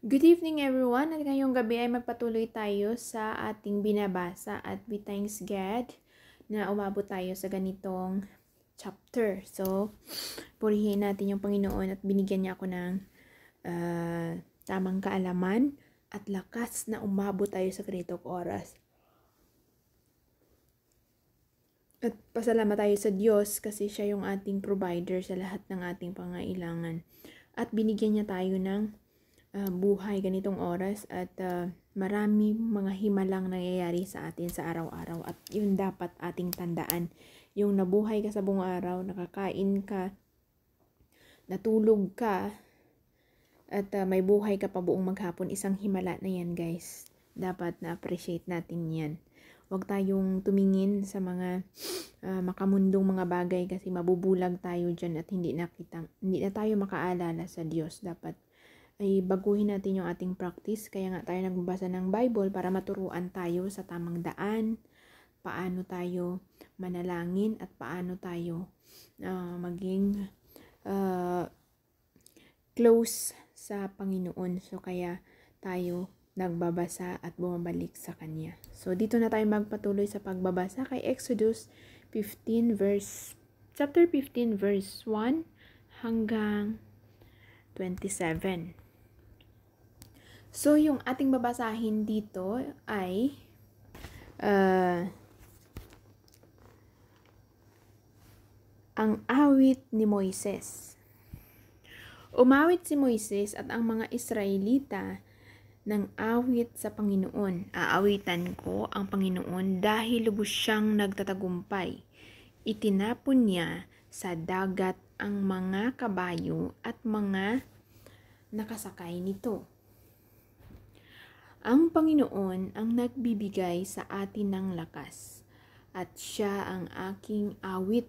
Good evening everyone at ngayong gabi ay magpatuloy tayo sa ating binabasa at we thanks God na umabot tayo sa ganitong chapter. So, purihin natin yung Panginoon at binigyan niya ako ng uh, tamang kaalaman at lakas na umabot tayo sa ganitong oras. At pasalamat tayo sa Diyos kasi siya yung ating provider sa lahat ng ating pangailangan. At binigyan niya tayo ng uh, buhay ganitong oras at uh, marami mga himalang nangyayari sa atin sa araw-araw at yun dapat ating tandaan. Yung nabuhay ka sa buong araw, nakakain ka, natulog ka, at uh, may buhay ka pa buong maghapon, isang himala na yan guys. Dapat na-appreciate natin yan. Huwag tayong tumingin sa mga uh, makamundong mga bagay kasi mabubulag tayo dyan at hindi, nakita, hindi na tayo makaalala sa Diyos. Dapat ay baguhin natin yung ating practice. Kaya nga tayo nagbabasa ng Bible para maturuan tayo sa tamang daan, paano tayo manalangin at paano tayo uh, maging uh, close sa Panginoon. So kaya tayo nagbabasa at bumabalik sa Kanya. So, dito na tayo magpatuloy sa pagbabasa kay Exodus 15 verse, chapter 15 verse 1 hanggang 27. So, yung ating babasahin dito ay uh, ang awit ni Moises. Umawit si Moises at ang mga Israelita ng awit sa Panginoon. Aawitan ko ang Panginoon dahil lubos siyang nagtatagumpay. Itinapon niya sa dagat ang mga kabayo at mga nakasakay nito. Ang Panginoon ang nagbibigay sa atin ng lakas at siya ang aking awit.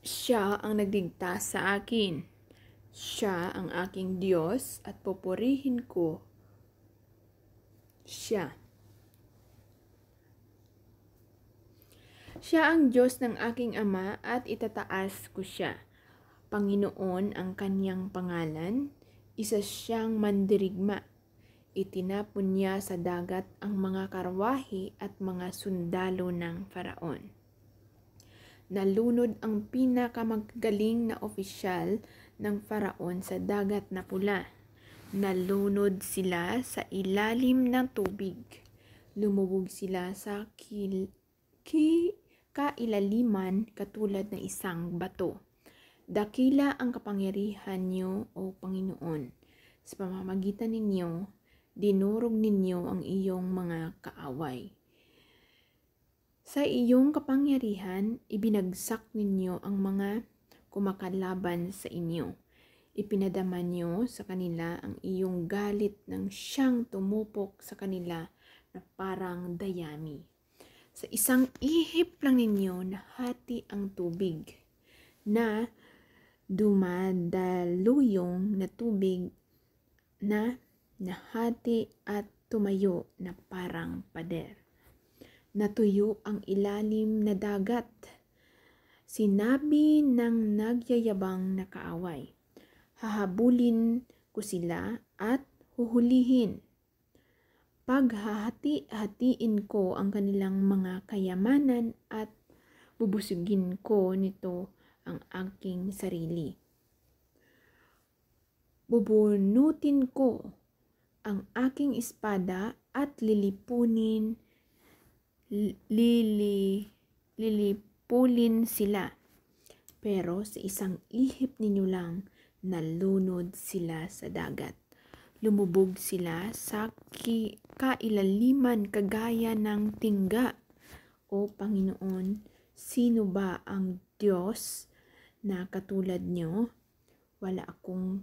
Siya ang nagligtas sa akin. Siya ang aking Diyos at popurihin ko siya. Siya ang Diyos ng aking ama at itataas ko siya. Panginoon ang kanyang pangalan, isa siyang mandirigma itinapon niya sa dagat ang mga karwahe at mga sundalo ng faraon. Nalunod ang pinakamagaling na opisyal ng faraon sa dagat na pula. Nalunod sila sa ilalim ng tubig. Lumubog sila sa kil ki kailaliman katulad ng isang bato. Dakila ang kapangyarihan niyo o Panginoon. Sa pamamagitan ninyo, dinurog ninyo ang iyong mga kaaway. Sa iyong kapangyarihan, ibinagsak ninyo ang mga kumakalaban sa inyo. Ipinadama niyo sa kanila ang iyong galit ng siyang tumupok sa kanila na parang dayami. Sa isang ihip lang ninyo nahati ang tubig na dumadaluyong na tubig na nahati at tumayo na parang pader. Natuyo ang ilalim na dagat. Sinabi ng nagyayabang na kaaway, hahabulin ko sila at huhulihin. Paghahati-hatiin ko ang kanilang mga kayamanan at bubusugin ko nito ang aking sarili. Bubunutin ko ang aking espada at lilipunin lili lilipulin sila. Pero sa isang ihip ninyo lang, nalunod sila sa dagat. Lumubog sila sa ki- kailaliman kagaya ng tingga. O Panginoon, sino ba ang Diyos na katulad nyo? Wala akong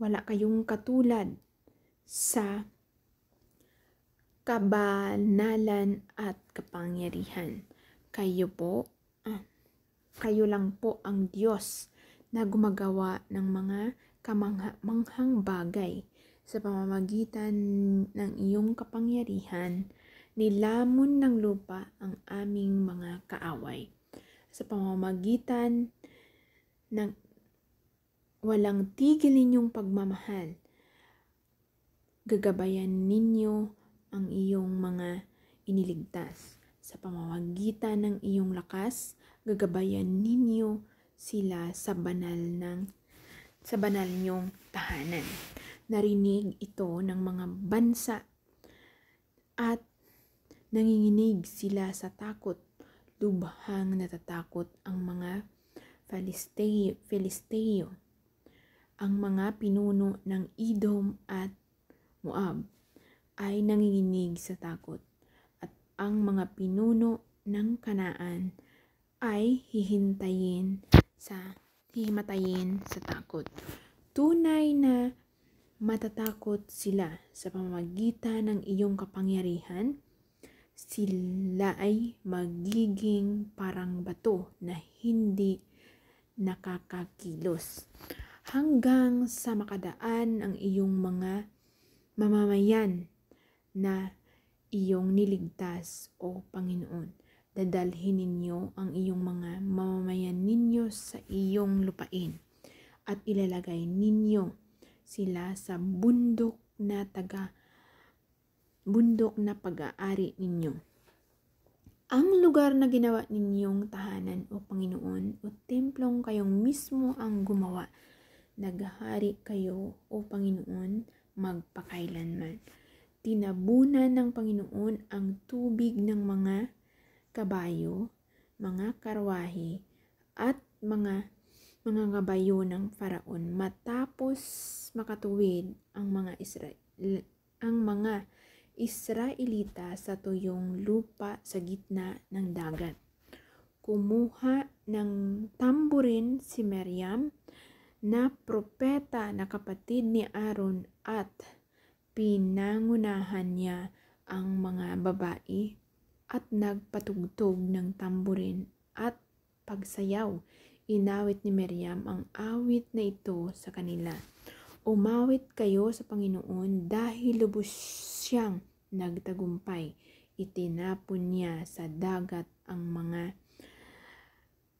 wala kayong katulad sa kabanalan at kapangyarihan. Kayo po, ah, kayo lang po ang Diyos na gumagawa ng mga kamangha-manghang bagay sa pamamagitan ng iyong kapangyarihan, nilamon ng lupa ang aming mga kaaway. Sa pamamagitan ng walang tigil ninyong pagmamahal, gagabayan ninyo ang iyong mga iniligtas. Sa pamamagitan ng iyong lakas, gagabayan ninyo sila sa banal ng sa banal niyong tahanan. Narinig ito ng mga bansa at nanginginig sila sa takot. Lubhang natatakot ang mga Filisteo, ang mga pinuno ng Edom at Moab ay nanginginig sa takot at ang mga pinuno ng kanaan ay hihintayin sa hihimatayin sa takot. Tunay na matatakot sila sa pamamagitan ng iyong kapangyarihan. Sila ay magiging parang bato na hindi nakakakilos hanggang sa makadaan ang iyong mga mamamayan na iyong niligtas o Panginoon. Dadalhin ninyo ang iyong mga mamamayan ninyo sa iyong lupain at ilalagay ninyo sila sa bundok na taga bundok na pag-aari ninyo. Ang lugar na ginawa ninyong tahanan o Panginoon o templong kayong mismo ang gumawa. Naghahari kayo o Panginoon magpakailanman. Tinabunan ng Panginoon ang tubig ng mga kabayo, mga karwahe, at mga mga ngabayo ng Faraon matapos makatuwid ang mga Israel ang mga Israelita sa tuyong lupa sa gitna ng dagat. Kumuha ng tamburin si Miriam na propeta na kapatid ni Aaron at pinangunahan niya ang mga babae at nagpatugtog ng tamburin at pagsayaw. Inawit ni Miriam ang awit na ito sa kanila. Umawit kayo sa Panginoon dahil lubos siyang nagtagumpay. Itinapon niya sa dagat ang mga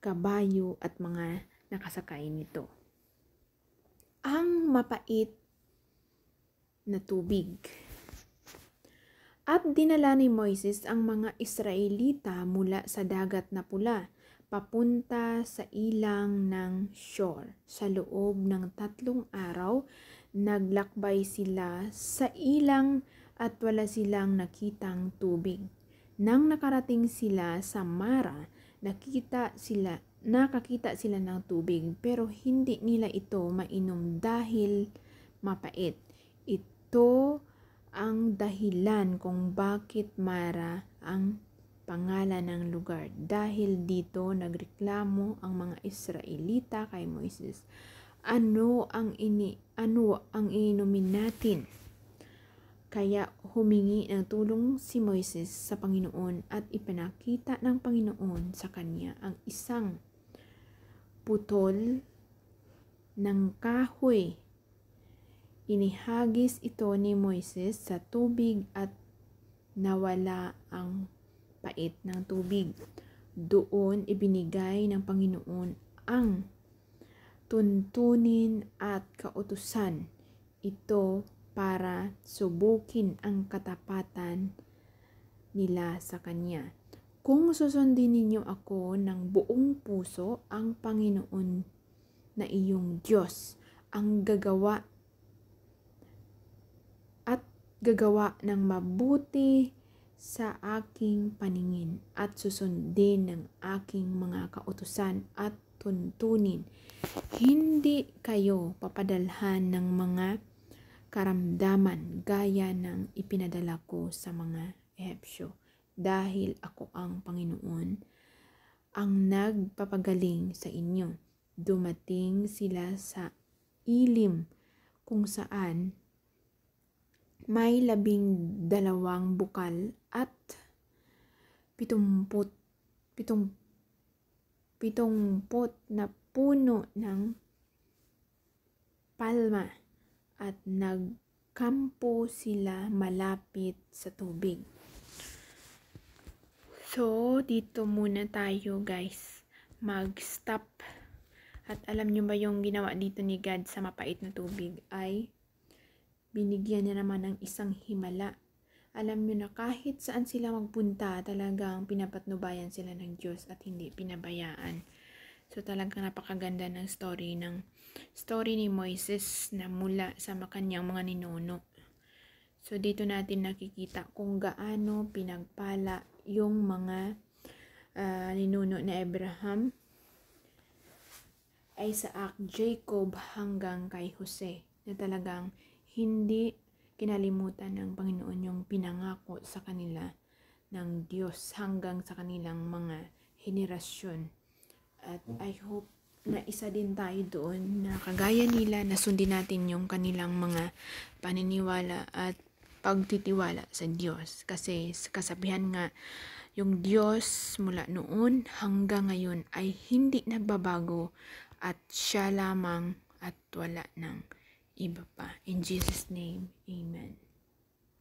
kabayo at mga nakasakay nito ang mapait na tubig. At dinala ni Moises ang mga Israelita mula sa dagat na pula papunta sa ilang ng shore. Sa loob ng tatlong araw, naglakbay sila sa ilang at wala silang nakitang tubig. Nang nakarating sila sa Mara, nakita sila nakakita sila ng tubig pero hindi nila ito mainom dahil mapait. Ito ang dahilan kung bakit Mara ang pangalan ng lugar dahil dito nagreklamo ang mga Israelita kay Moises. Ano ang ini ano ang inumin natin? Kaya humingi ng tulong si Moises sa Panginoon at ipinakita ng Panginoon sa kanya ang isang putol ng kahoy. Inihagis ito ni Moises sa tubig at nawala ang pait ng tubig. Doon ibinigay ng Panginoon ang tuntunin at kautusan. Ito para subukin ang katapatan nila sa Kanya. Kung susundin ninyo ako ng buong puso, ang Panginoon na iyong Diyos ang gagawa at gagawa ng mabuti sa aking paningin at susundin ng aking mga kautusan at tuntunin. Hindi kayo papadalhan ng mga karamdaman gaya ng ipinadala ko sa mga Ehepsyo dahil ako ang Panginoon ang nagpapagaling sa inyo. Dumating sila sa ilim kung saan may labing dalawang bukal at pitumput pitong pitungpot na puno ng palma at nagkampo sila malapit sa tubig. So, dito muna tayo guys. Mag-stop. At alam nyo ba yung ginawa dito ni God sa mapait na tubig ay binigyan niya naman ng isang himala. Alam nyo na kahit saan sila magpunta, talagang pinapatnubayan sila ng Diyos at hindi pinabayaan. So talagang napakaganda ng story ng story ni Moises na mula sa kanyang mga ninuno So, dito natin nakikita kung gaano pinagpala yung mga uh, ninuno na Abraham, Isaac, Jacob hanggang kay Jose na talagang hindi kinalimutan ng Panginoon yung pinangako sa kanila ng Diyos hanggang sa kanilang mga henerasyon. At I hope na isa din tayo doon na kagaya nila na sundin natin yung kanilang mga paniniwala at pagtitiwala sa Diyos. Kasi kasabihan nga, yung Diyos mula noon hanggang ngayon ay hindi nagbabago at siya lamang at wala ng iba pa. In Jesus' name, Amen.